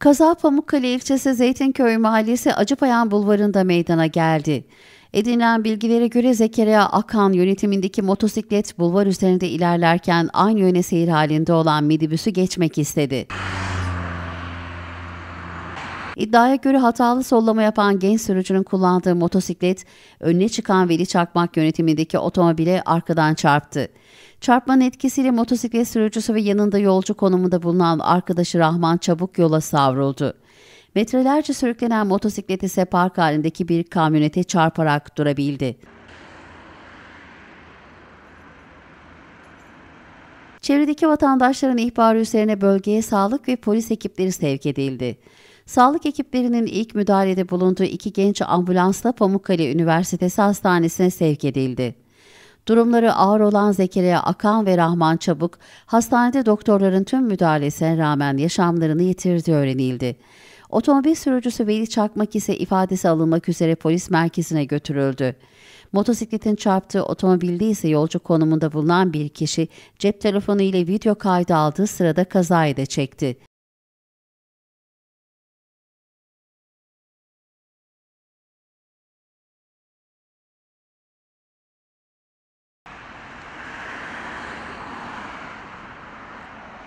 Kaza Pamukkale ilçesi Zeytinköy Mahallesi Acıpayan Bulvarı'nda meydana geldi. Edinilen bilgilere göre Zekeriya Akan yönetimindeki motosiklet bulvar üzerinde ilerlerken aynı yöne seyir halinde olan minibüsü geçmek istedi. İddiaya göre hatalı sollama yapan genç sürücünün kullandığı motosiklet önüne çıkan Veli Çakmak yönetimindeki otomobile arkadan çarptı. Çarpmanın etkisiyle motosiklet sürücüsü ve yanında yolcu konumunda bulunan arkadaşı Rahman çabuk yola savruldu. Metrelerce sürüklenen motosiklet ise park halindeki bir kamyonete çarparak durabildi. Çevredeki vatandaşların ihbarı üzerine bölgeye sağlık ve polis ekipleri sevk edildi. Sağlık ekiplerinin ilk müdahalede bulunduğu iki genç ambulansla Pamukkale Üniversitesi Hastanesi'ne sevk edildi. Durumları ağır olan Zekeriya Akan ve Rahman Çabuk, hastanede doktorların tüm müdahalesine rağmen yaşamlarını yitirdiği öğrenildi. Otomobil sürücüsü Veli Çakmak ise ifadesi alınmak üzere polis merkezine götürüldü. Motosikletin çarptığı otomobilde ise yolcu konumunda bulunan bir kişi cep telefonu ile video kaydı aldığı sırada kazayı da çekti.